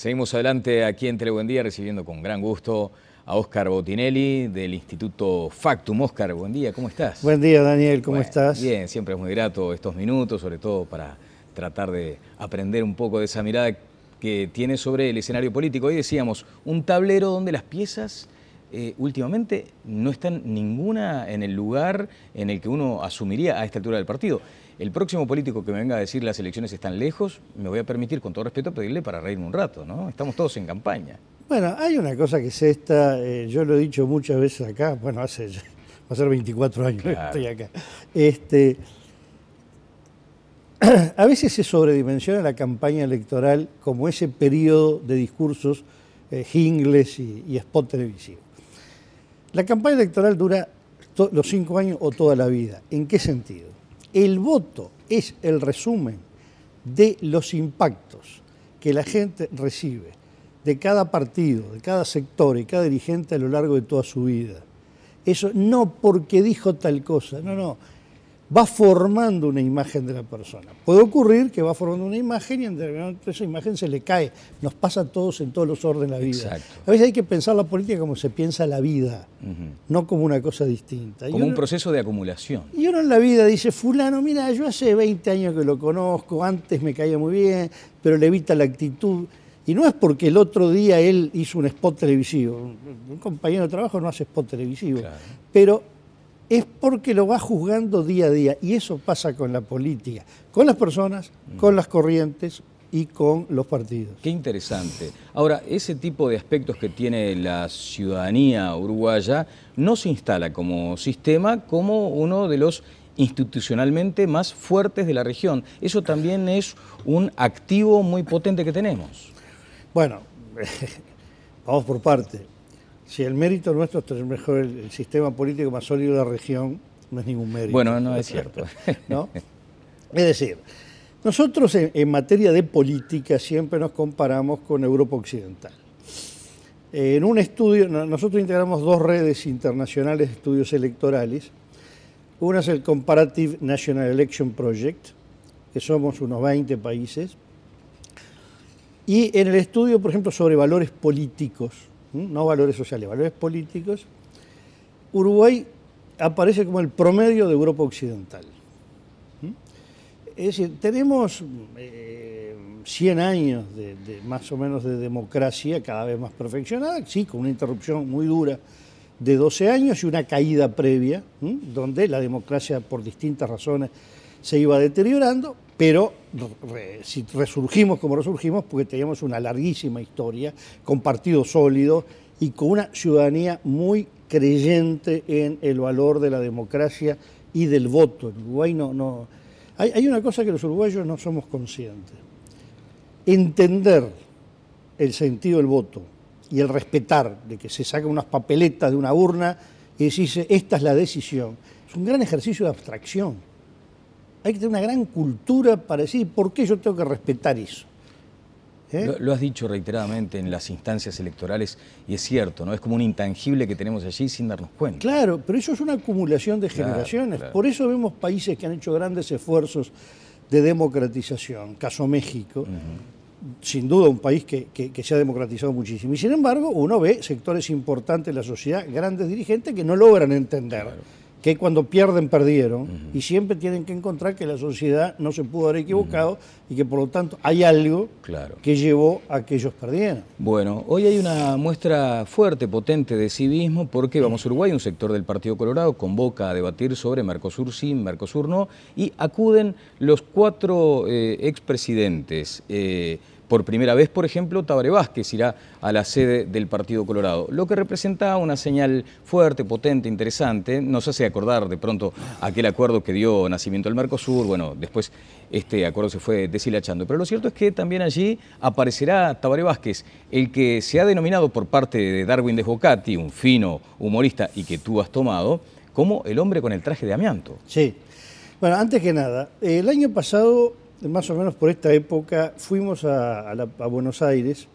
Seguimos adelante aquí en Tele Buen Día recibiendo con gran gusto a Óscar Botinelli del Instituto Factum. Óscar, buen día, ¿cómo estás? Buen día, Daniel, ¿cómo estás? Bien, siempre es muy grato estos minutos, sobre todo para tratar de aprender un poco de esa mirada que tiene sobre el escenario político. Hoy decíamos, un tablero donde las piezas eh, últimamente no están ninguna en el lugar en el que uno asumiría a esta altura del partido. El próximo político que me venga a decir las elecciones están lejos, me voy a permitir, con todo respeto, pedirle para reírme un rato, ¿no? Estamos todos en campaña. Bueno, hay una cosa que es esta, eh, yo lo he dicho muchas veces acá, bueno, hace a 24 años que estoy acá. Este, a veces se sobredimensiona la campaña electoral como ese periodo de discursos eh, jingles y, spot televisivo. La campaña electoral dura los cinco años o toda la vida. ¿En qué sentido? El voto es el resumen de los impactos que la gente recibe de cada partido, de cada sector y cada dirigente a lo largo de toda su vida. Eso no porque dijo tal cosa, no, no va formando una imagen de la persona. Puede ocurrir que va formando una imagen y en esa imagen se le cae. Nos pasa a todos en todos los órdenes de la vida. A veces hay que pensar la política como se piensa la vida, no como una cosa distinta. Como un proceso de acumulación. Y uno en la vida dice, fulano, mira, yo hace 20 años que lo conozco, antes me caía muy bien, pero le evita la actitud. Y no es porque el otro día él hizo un spot televisivo. Un compañero de trabajo no hace spot televisivo. Pero es porque lo va juzgando día a día. Y eso pasa con la política, con las personas, con las corrientes y con los partidos. Qué interesante. Ahora, ese tipo de aspectos que tiene la ciudadanía uruguaya no se instala como sistema, como uno de los institucionalmente más fuertes de la región. Eso también es un activo muy potente que tenemos. Bueno, vamos por parte si el mérito nuestro es tener mejor el, sistema político más sólido de la región, no es ningún mérito. Bueno, no es cierto. ¿no? Es decir, nosotros en, materia de política siempre nos comparamos con Europa Occidental. En un estudio, nosotros integramos dos redes internacionales de estudios electorales. Una es el Comparative National Election Project, que somos unos 20 países. Y en el estudio, por ejemplo, sobre valores políticos, no valores sociales, valores políticos, Uruguay aparece como el promedio de Europa Occidental. Es decir, tenemos 100 eh, años de, más o menos de democracia cada vez más perfeccionada, sí, con una interrupción muy dura de 12 años y una caída previa, donde la democracia por distintas razones se iba deteriorando, pero si resurgimos como resurgimos porque teníamos una larguísima historia con partidos sólidos y con una ciudadanía muy creyente en el valor de la democracia y del voto. En Uruguay no... no hay, una cosa que los uruguayos no somos conscientes. Entender el sentido del voto y el respetar de que se saca unas papeletas de una urna y dice esta es la decisión, es un gran ejercicio de abstracción hay que tener una gran cultura para decir por qué yo tengo que respetar eso. ¿Eh? Lo, has dicho reiteradamente en las instancias electorales y es cierto, ¿no? Es como un intangible que tenemos allí sin darnos cuenta. Claro, pero eso es una acumulación de generaciones. Por eso vemos países que han hecho grandes esfuerzos de democratización, caso México, sin duda un país que, se ha democratizado muchísimo. Y sin embargo, uno ve sectores importantes de la sociedad, grandes dirigentes, que no logran entender que cuando pierden perdieron y siempre tienen que encontrar que la sociedad no se pudo haber equivocado y que por lo tanto hay algo que llevó a que ellos perdieran. Bueno, hoy hay una muestra fuerte, potente de civismo porque Vamos Uruguay, un sector del Partido Colorado, convoca a debatir sobre Mercosur sí, Mercosur no y acuden los cuatro eh, expresidentes. Eh, por primera vez, por ejemplo, Tabaré Vázquez irá a la sede del Partido Colorado, lo que representa una señal fuerte, potente, interesante. Nos hace acordar de pronto aquel acuerdo que dio nacimiento al Mercosur. Bueno, después este acuerdo se fue deshilachando. Pero lo cierto es que también allí aparecerá Tabaré Vázquez, el que se ha denominado por parte de Darwin Desbocati, un fino humorista y que tú has tomado, como el hombre con el traje de amianto. Sí. Bueno, antes que nada, el año pasado más o menos por esta época, fuimos a, Buenos Aires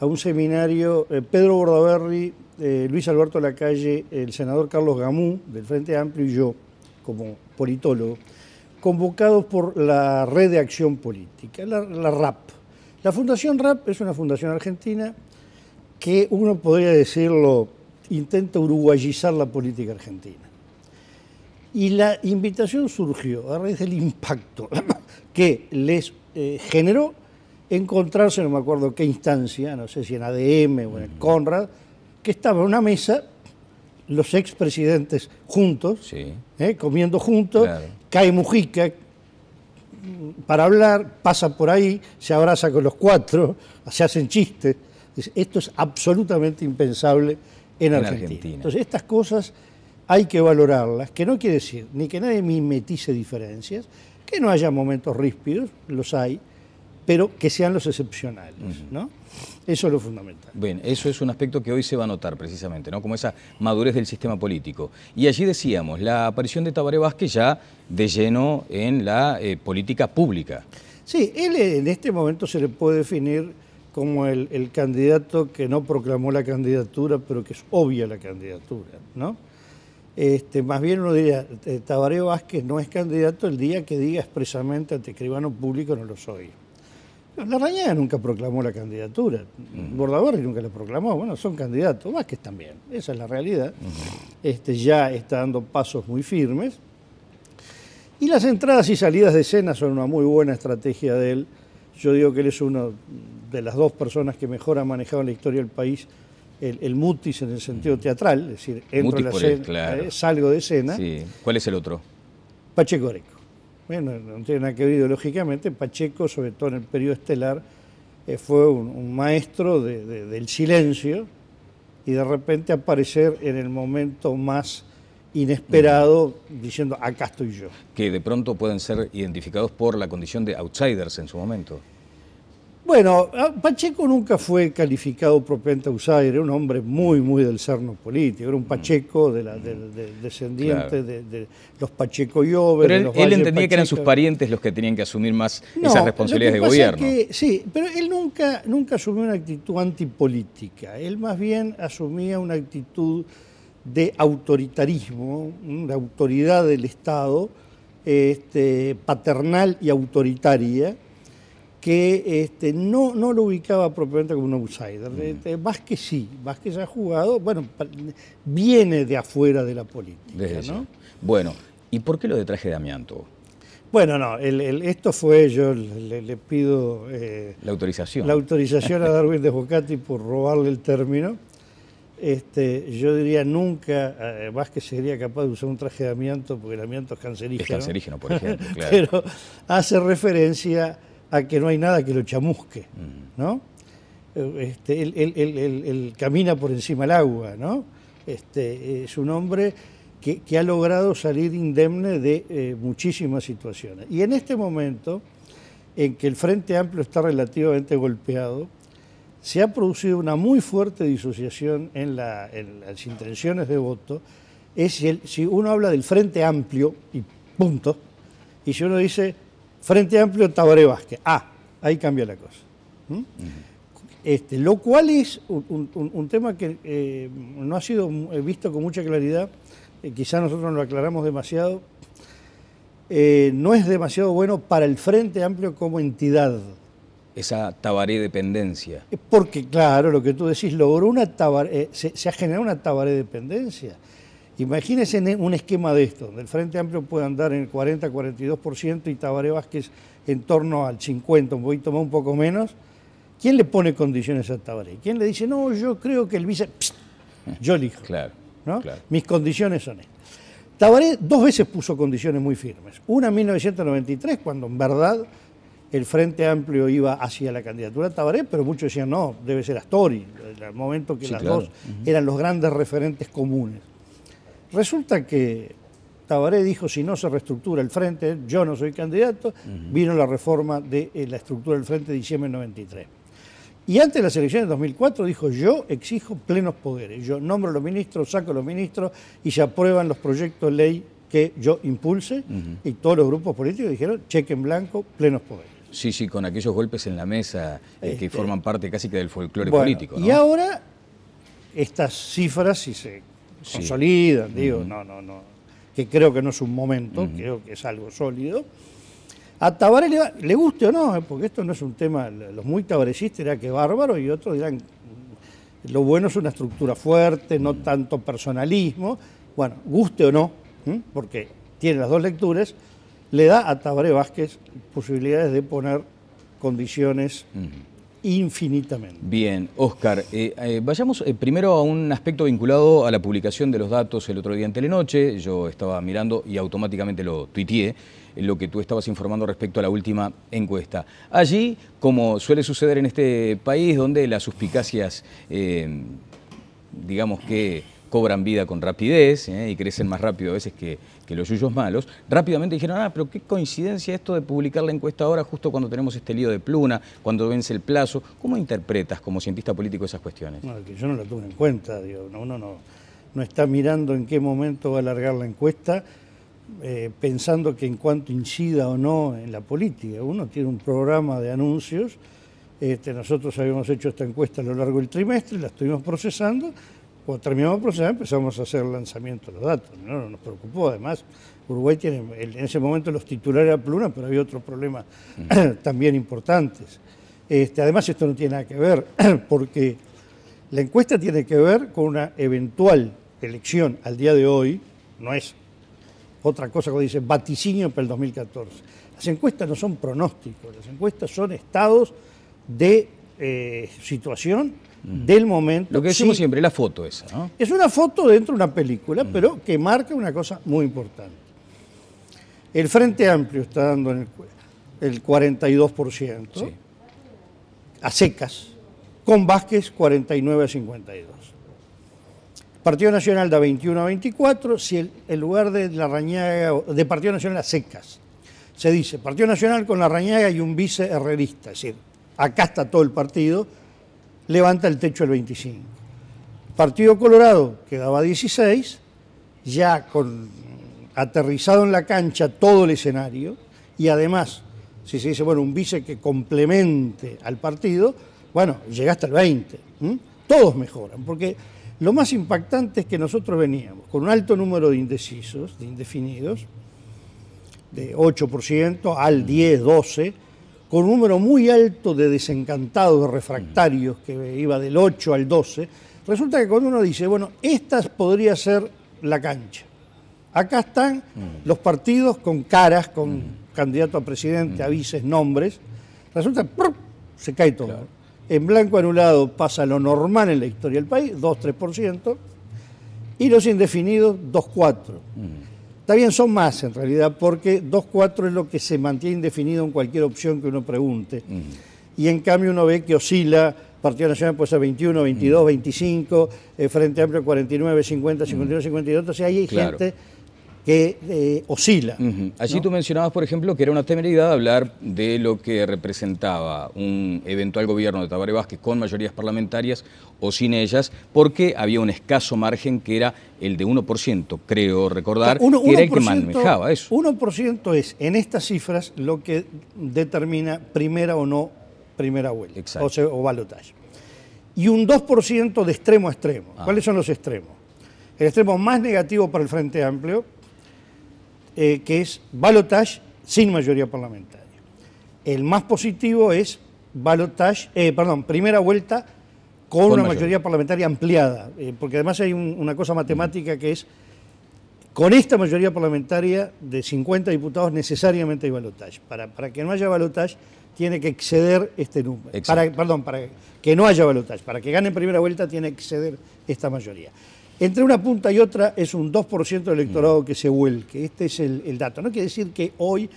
a un seminario, eh, Pedro Bordaberry, eh, Luis Alberto Lacalle, el senador Carlos Gamú, del Frente Amplio, y yo, como politólogo, convocados por la Red de Acción Política, la, la RAP. La Fundación RAP es una fundación argentina que uno podría decirlo, intenta uruguayizar la política argentina. Y la invitación surgió a raíz del impacto que les eh, generó encontrarse, no me acuerdo qué instancia, no sé si en ADM o en Conrad, que estaba en una mesa los expresidentes juntos, eh, comiendo juntos, cae Mujica mm, para hablar, pasa por ahí, se abraza con los cuatro, se hacen chistes. Esto es absolutamente impensable en, Argentina. Entonces, estas cosas hay que valorarlas, que no quiere decir ni que nadie mimetice diferencias, que no haya momentos ríspidos, los hay, pero que sean los excepcionales, ¿no? Eso es lo fundamental. Bien, eso es un aspecto que hoy se va a notar precisamente, ¿no? Como esa madurez del sistema político. Y allí decíamos, la aparición de Tabaré Vázquez ya de lleno en la eh, política pública. Sí, él en este momento se le puede definir como el, el, candidato que no proclamó la candidatura, pero que es obvia la candidatura, ¿no? Este, más bien uno diría, eh, Tabaré Vázquez no es candidato el día que diga expresamente ante escribano público no lo soy. La raña nunca proclamó la candidatura, Bordador nunca la proclamó, bueno, son candidatos, Vázquez también, esa es la realidad. este, ya está dando pasos muy firmes. Y las entradas y salidas de escena son una muy buena estrategia de él. Yo digo que él es una de las dos personas que mejor ha manejado en la historia del país el, mutis en el sentido teatral, es decir, eh, salgo de escena. ¿Cuál es el otro? Pacheco Areco. Bueno, no tiene nada que ver ideológicamente, Pacheco, sobre todo en el periodo estelar, eh, fue un, maestro del silencio y de repente aparecer en el momento más inesperado diciendo acá estoy yo. Que de pronto pueden ser identificados por la condición de outsiders en su momento. Bueno, Pacheco nunca fue calificado propiamente a usar, era un hombre muy, muy del cerno político, era un mm. Pacheco de descendiente de, los Pacheco y Pero él, entendía que eran sus parientes los que tenían que asumir más esas responsabilidades de gobierno. sí, pero él nunca, nunca asumió una actitud antipolítica, él más bien asumía una actitud de autoritarismo, mm, de autoridad del Estado, este, paternal y autoritaria que este, no, no lo ubicaba propiamente como un outsider. Mm. Vázquez este, sí, Vázquez ha jugado, bueno, viene de afuera de la política. Bueno, ¿y por qué lo de traje de amianto? Bueno, no, esto fue, yo le, pido... Eh, la autorización. La autorización a Darwin de Bocati por robarle el término. Este, yo diría nunca, eh, más Vázquez sería capaz de usar un traje de amianto porque el amianto es cancerígeno. Es cancerígeno, por ejemplo, claro. Pero hace referencia a que no hay nada que lo chamusque, mm. ¿no? Este, él, camina por encima del agua, ¿no? Este, es un hombre que, ha logrado salir indemne de eh, muchísimas situaciones. Y en este momento, en que el Frente Amplio está relativamente golpeado, se ha producido una muy fuerte disociación en, la, las intenciones de voto. Es si uno habla del Frente Amplio y punto, y si uno dice Frente Amplio, Tabaré Vázquez. Ah, ahí cambia la cosa. ¿Mm? este, lo cual es un, tema que eh, no ha sido eh, visto con mucha claridad, eh, quizá nosotros no lo aclaramos demasiado, eh, no es demasiado bueno para el Frente Amplio como entidad. Esa Tabaré dependencia. Porque, claro, lo que tú decís, logró una tabaré, se, se, ha generado una Tabaré dependencia. Imagínense un esquema de esto, donde el Frente Amplio puede andar en el 40-42% y Tabaré Vázquez en torno al 50, un poquito más, un poco menos. ¿Quién le pone condiciones a Tabaré? ¿Quién le dice, no, yo creo que el vice... yo elijo. Claro, ¿no? Mis condiciones son estas. Tabaré dos veces puso condiciones muy firmes. Una en 1993, cuando en verdad el Frente Amplio iba hacia la candidatura de Tabaré, pero muchos decían, no, debe ser Astori, en el momento que las dos eran los grandes referentes comunes. Resulta que Tabaré dijo, si no se reestructura el frente, yo no soy candidato, vino la reforma de eh, la estructura del frente de diciembre del 93. Y antes de las elecciones de 2004 dijo, yo exijo plenos poderes, yo nombro a los ministros, saco a los ministros y se aprueban los proyectos de ley que yo impulse y todos los grupos políticos dijeron, cheque en blanco, plenos poderes. Sí, sí, con aquellos golpes en la mesa eh, que este forman parte casi que del folclore político. Y ahora estas cifras, si se sí. digo, no, no, no, que creo que no es un momento, creo que es algo sólido. A Tabaré le, guste o no, eh, porque esto no es un tema, los muy tabarecistas dirán que bárbaro y otros dirán, lo bueno es una estructura fuerte, no tanto personalismo, bueno, guste o no, porque tiene las dos lecturas, le da a Tabaré Vázquez posibilidades de poner condiciones infinitamente. Bien, Oscar, eh, eh, vayamos eh, primero a un aspecto vinculado a la publicación de los datos el otro día en Telenoche. Yo estaba mirando y automáticamente lo tuiteé, lo que tú estabas informando respecto a la última encuesta. Allí, como suele suceder en este país, donde las suspicacias, digamos que cobran vida con rapidez ¿eh? y crecen más rápido a veces que, los suyos malos, rápidamente dijeron, ah, pero qué coincidencia esto de publicar la encuesta ahora justo cuando tenemos este lío de pluna, cuando vence el plazo. ¿Cómo interpretas como cientista político esas cuestiones? No, que yo no la tuve en cuenta, uno no, no está mirando en qué momento va a alargar la encuesta. Eh, pensando que en cuanto incida o no en la política, uno tiene un programa de anuncios, este, nosotros habíamos hecho esta encuesta a lo largo del trimestre, la estuvimos procesando cuando pues terminamos el proceso empezamos a hacer el lanzamiento de los datos, ¿no? nos preocupó además. Uruguay tiene en ese momento los titulares a pero había otros problemas mm. también importantes. Este, además esto no tiene nada que ver, porque la encuesta tiene que ver con una eventual elección al día de hoy, no es otra cosa que dice vaticinio para el 2014. Las encuestas no son pronósticos, las encuestas son estados de eh, situación del momento. Lo que decimos siempre, siempre, la foto esa, ¿no? Es una foto dentro de una película, pero que marca una cosa muy importante. El Frente Amplio está dando el, 42%, a secas, con Vázquez 49 a 52. Partido Nacional da 21 a 24, si el, lugar de la de Partido Nacional a secas. Se dice, Partido Nacional con la rañaga y un vice herrerista, es decir, acá está todo el partido, levanta el techo el 25. Partido Colorado quedaba 16, ya con aterrizado en la cancha todo el escenario y además, si se dice, bueno, un vice que complemente al partido, bueno, llega hasta el 20. Todos mejoran, porque lo más impactante es que nosotros veníamos con un alto número de indecisos, de indefinidos, de 8% al 10, 12, con un número muy alto de desencantados refractarios, que iba del 8 al 12, resulta que cuando uno dice, bueno, esta podría ser la cancha. Acá están mm. los partidos con caras, con mm. candidato a presidente, mm. avises, nombres. Resulta, se cae todo. En blanco anulado pasa lo normal en la historia del país, 2-3%, y los indefinidos, 2-4%. Está bien, son más en realidad, porque 2.4 es lo que se mantiene indefinido en cualquier opción que uno pregunte. Y en cambio uno ve que oscila, Partido Nacional puede ser 21, 22, 25, Frente Amplio 49, 50, 51, 52. ahí hay gente que eh, oscila. Allí tú mencionabas, por ejemplo, que era una temeridad hablar de lo que representaba un eventual gobierno de Tabaré Vázquez con mayorías parlamentarias o sin ellas, porque había un escaso margen que era el de 1%, creo recordar, uno, que era el que manejaba eso. 1% es, en estas cifras, lo que determina primera o no primera vuelta, o, Y un 2% de extremo a extremo. Ah. ¿Cuáles son los extremos? El extremo más negativo para el Frente Amplio, eh, que es balotage sin mayoría parlamentaria. El más positivo es balotage, eh, perdón, primera vuelta con, una mayoría. parlamentaria ampliada, eh, porque además hay una cosa matemática que es, con esta mayoría parlamentaria de 50 diputados necesariamente hay balotage. Para, que no haya balotage tiene que exceder este número. Para, perdón, para que no haya balotage, para que gane primera vuelta tiene que exceder esta mayoría. Entre una punta y otra es un 2% del electorado mm. que se vuelque. Este es el, dato. No quiere decir que hoy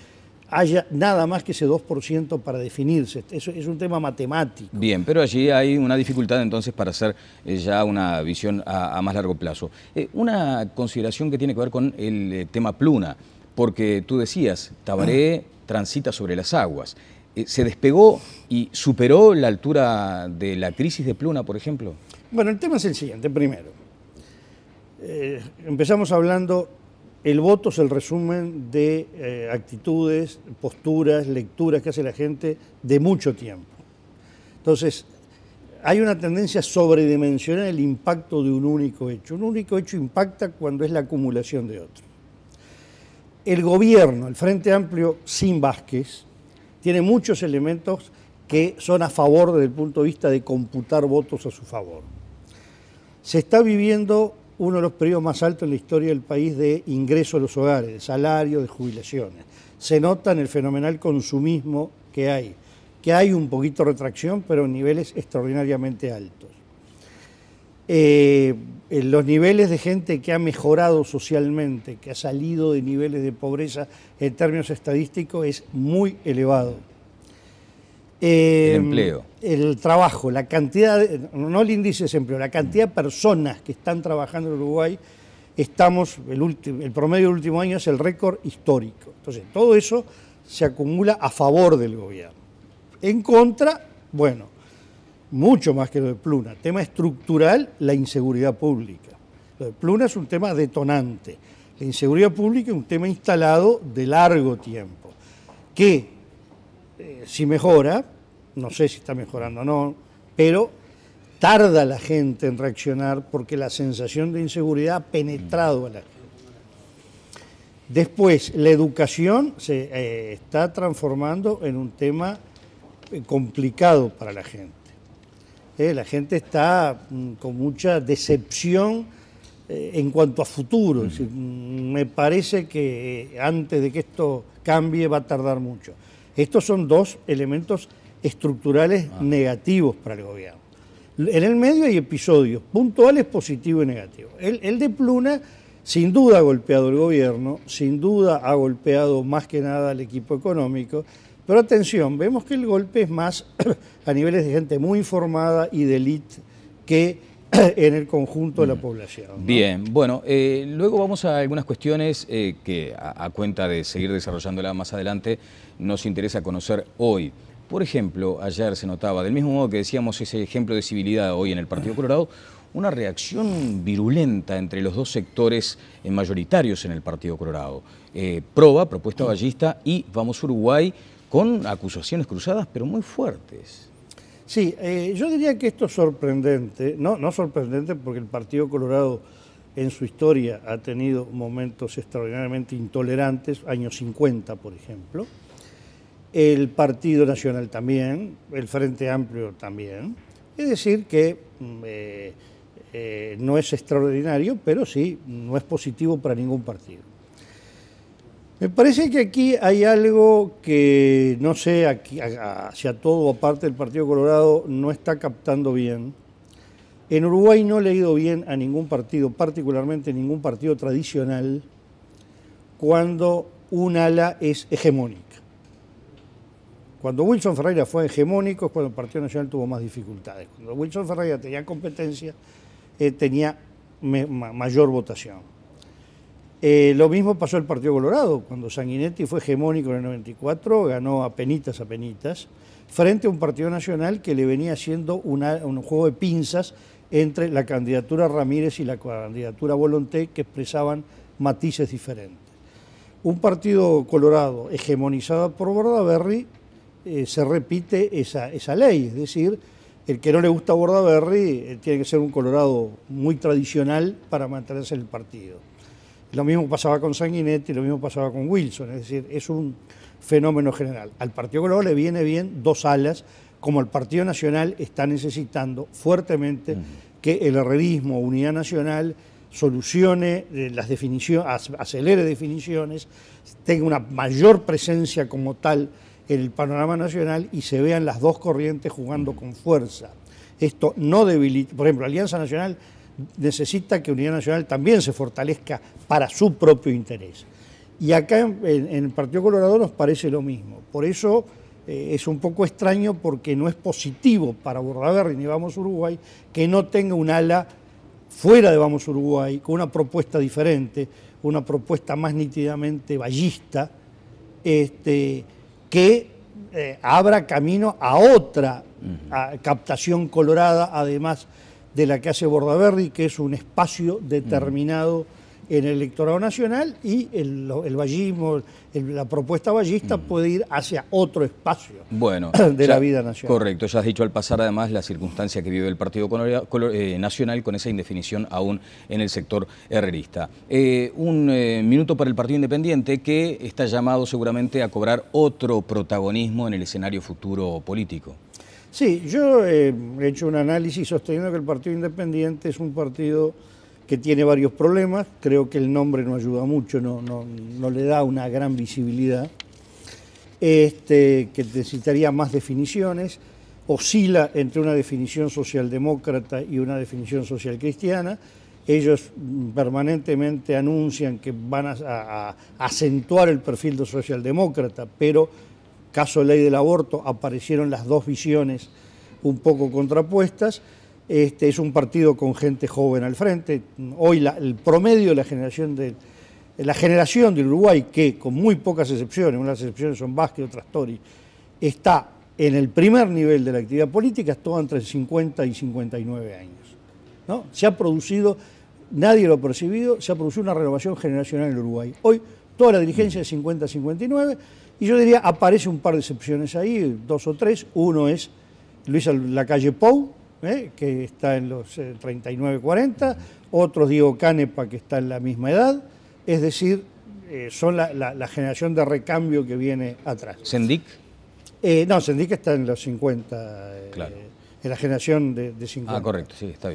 haya nada más que ese 2% para definirse. Eso es un tema matemático. Bien, pero allí hay una dificultad entonces para hacer eh, ya una visión a, más largo plazo. Eh, una consideración que tiene que ver con el eh, tema pluna, porque tú decías, Tabaré ah. transita sobre las aguas. ¿Se despegó y superó la altura de la crisis de pluna, por ejemplo? Bueno, el tema es el siguiente, primero. Eh, empezamos hablando, el voto es el resumen de eh, actitudes, posturas, lecturas que hace la gente de mucho tiempo. Entonces, hay una tendencia a sobredimensionar el impacto de un único hecho. Un único hecho impacta cuando es la acumulación de otro. El gobierno, el Frente Amplio sin Vázquez, tiene muchos elementos que son a favor desde el punto de vista de computar votos a su favor. Se está viviendo uno de los periodos más altos en la historia del país de ingreso a los hogares, de salarios, de jubilaciones. Se nota en el fenomenal consumismo que hay, que hay un poquito de retracción, pero en niveles extraordinariamente altos. Eh, los niveles de gente que ha mejorado socialmente, que ha salido de niveles de pobreza en términos estadísticos, es muy elevado el em, empleo. El trabajo, la cantidad, no el índice de desempleo, la cantidad de personas que están trabajando en Uruguay, estamos, el, el promedio del último año es el récord histórico. Entonces, todo eso se acumula a favor del gobierno. En contra, bueno, mucho más que lo de Pluna. Tema estructural, la inseguridad pública. Lo de Pluna es un tema detonante. La inseguridad pública es un tema instalado de largo tiempo, que si mejora, no sé si está mejorando o no, pero tarda la gente en reaccionar porque la sensación de inseguridad ha penetrado a la gente. Después, la educación se eh, está transformando en un tema eh, complicado para la gente. Eh, la gente está mm, con mucha decepción en cuanto a futuro. Mm, me parece que antes de que esto cambie va a tardar mucho. Estos son dos elementos estructurales ah. negativos para el gobierno. En el medio hay episodios puntuales positivos y negativos. El, el de Pluna sin duda ha golpeado el gobierno, sin duda ha golpeado más que nada al equipo económico, pero atención, vemos que el golpe es más a niveles de gente muy informada y de élite que en el conjunto de la mm. población. Bien, bueno, eh, luego vamos a algunas cuestiones eh, que a, cuenta de seguir desarrollándola más adelante nos interesa conocer hoy. Por ejemplo, ayer se notaba, del mismo modo que decíamos ese ejemplo de civilidad hoy en el Partido Colorado, una reacción virulenta entre los dos sectores eh, mayoritarios en el Partido Colorado. Proba, propuesta ballista, y Vamos Uruguay, con acusaciones cruzadas, pero muy fuertes. Sí, eh, yo diría que esto es sorprendente, no, no sorprendente porque el Partido Colorado en su historia ha tenido momentos extraordinariamente intolerantes, años 50 por ejemplo, el Partido Nacional también, el Frente Amplio también, es decir que mm, eh, eh, no es extraordinario, pero sí, no es positivo para ningún partido. Me parece que aquí hay algo que, no sé, aquí, hacia todo aparte del Partido Colorado no está captando bien. En Uruguay no le ha ido bien a ningún partido, particularmente ningún partido tradicional, cuando un ala es hegemónica. Cuando Wilson Ferreira fue hegemónico es cuando el Partido Nacional tuvo más dificultades. Cuando Wilson Ferreira tenía competencia, eh, tenía mayor votación. Eh, lo mismo pasó el Partido Colorado, cuando Sanguinetti fue hegemónico en el 94, ganó a penitas a penitas, frente a un Partido Nacional que le venía haciendo un juego de pinzas entre la candidatura Ramírez y la candidatura Volonté, que expresaban matices diferentes. Un Partido Colorado hegemonizado por Bordaberry eh, se repite esa, ley, es decir, el que no le gusta a Bordaberry eh, tiene que ser un Colorado muy tradicional para mantenerse en el partido. Lo mismo pasaba con Sanguinetti, lo mismo pasaba con Wilson, es decir, es un fenómeno general. Al Partido Colorado le viene bien dos alas, como el Partido Nacional está necesitando fuertemente que el herrerismo, Unidad Nacional, solucione eh, las definiciones, acelere definiciones, tenga una mayor presencia como tal en el panorama nacional y se vean las dos corrientes jugando con fuerza. Esto no debilita, por ejemplo, Alianza Nacional necesita que Unidad Nacional también se fortalezca para su propio interés. Y acá en, el Partido Colorado nos parece lo mismo. Por eso eh, es un poco extraño porque no es positivo para y ni Vamos Uruguay que no tenga un ala fuera de Vamos Uruguay, con una propuesta diferente, una propuesta más nítidamente vallista, este, que eh, abra camino a otra captación colorada, además de la que hace Bordaberry, que es un espacio mm. determinado en el electorado nacional y el, vallismo, la propuesta vallista mm. puede ir hacia otro espacio bueno, de la vida nacional. Correcto, ya has dicho al pasar además la circunstancia que vive el Partido eh, Nacional con esa indefinición aún en el sector herrerista. Eh, un eh, minuto para el Partido Independiente que está llamado seguramente a cobrar otro protagonismo en el escenario futuro político. Sí, yo eh, he hecho un análisis sosteniendo que el Partido Independiente es un partido que tiene varios problemas, creo que el nombre no ayuda mucho, no, le da una gran visibilidad, este, que necesitaría más definiciones, oscila entre una definición socialdemócrata y una definición socialcristiana, ellos mm, permanentemente anuncian que van a acentuar el perfil de socialdemócrata, pero caso ley del aborto aparecieron las dos visiones un poco contrapuestas. Este es un partido con gente joven al frente. Hoy el promedio de la generación de la generación del Uruguay, que con muy pocas excepciones, unas excepciones son Vázquez, otras Tori, está en el primer nivel de la actividad política, todo entre 50 y 59 años. ¿no? Se ha producido, nadie lo ha percibido, se ha producido una renovación generacional en Uruguay. Hoy toda la dirigencia de 50 59 y yo diría, aparece un par de excepciones ahí, dos o tres. Uno es Luis Lacalle Pou, ¿eh? que está en los 39-40, eh, otros Diego Canepa, que está en la misma edad. Es decir, eh, son la, generación de recambio que viene atrás. ¿Sendic? no, Sendic está en los 50, claro. en la generación de, 50. Ah, correcto, sí, está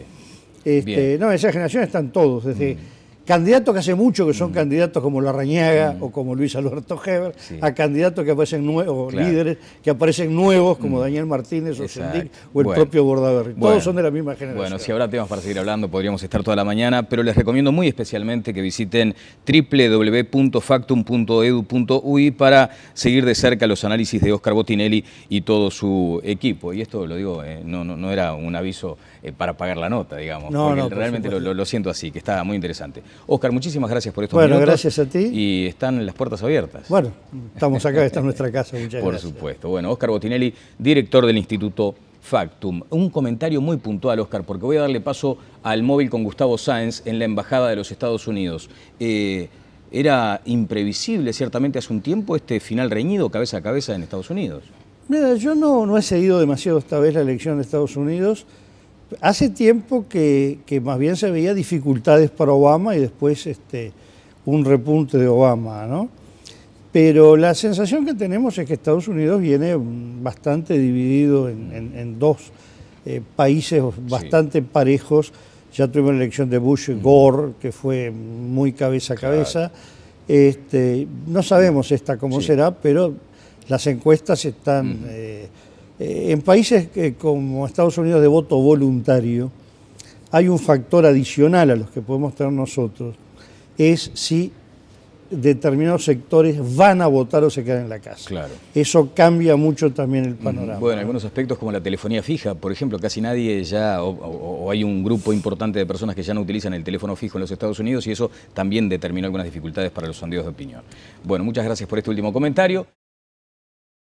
este, bien. No, esa generación están todos, desde... Mm candidatos que hace mucho que son mm. candidatos como Larrañaga mm. o como Luis Alberto Heber, a candidatos que aparecen nuevos, líderes que aparecen nuevos como mm. Daniel Martínez o Sendic o el propio Bordaberry. Todos son de la misma generación. Bueno, si habrá temas para seguir hablando, podríamos estar toda la mañana, pero les recomiendo muy especialmente que visiten www.factum.edu.uy para seguir de cerca los análisis de Oscar Botinelli y todo su equipo. Y esto lo digo, eh, no, no, era un aviso eh, para pagar la nota, digamos, no, porque realmente lo, lo siento así, que está muy interesante. Oscar, muchísimas gracias por estos bueno, gracias a ti. Y están las puertas abiertas. Bueno, estamos acá, esta es nuestra casa, muchas por gracias. Por supuesto. Bueno, Oscar Botinelli, director del Instituto Factum. Un comentario muy puntual, Oscar, porque voy a darle paso al móvil con Gustavo Sáenz en la Embajada de los Estados Unidos. Eh, era imprevisible, ciertamente, hace un tiempo este final reñido cabeza a cabeza en Estados Unidos. Mira, yo no, no he seguido demasiado esta vez la elección de Estados Unidos. Hace tiempo que, más bien se veía dificultades para Obama y después este, un repunte de Obama, ¿no? Pero la sensación que tenemos es que Estados Unidos viene bastante dividido en, dos eh, países bastante parejos. Ya tuvimos la elección de Bush y Gore, que fue muy cabeza a cabeza. Este, no sabemos esta cómo será, pero las encuestas están... Eh, en países como Estados Unidos de voto voluntario, hay un factor adicional a los que podemos tener nosotros, es si determinados sectores van a votar o se quedan en la casa. Claro. Eso cambia mucho también el panorama. Bueno, algunos aspectos como la telefonía fija, por ejemplo, casi nadie ya, o, hay un grupo importante de personas que ya no utilizan el teléfono fijo en los Estados Unidos y eso también determinó algunas dificultades para los sondeos de opinión. Bueno, muchas gracias por este último comentario.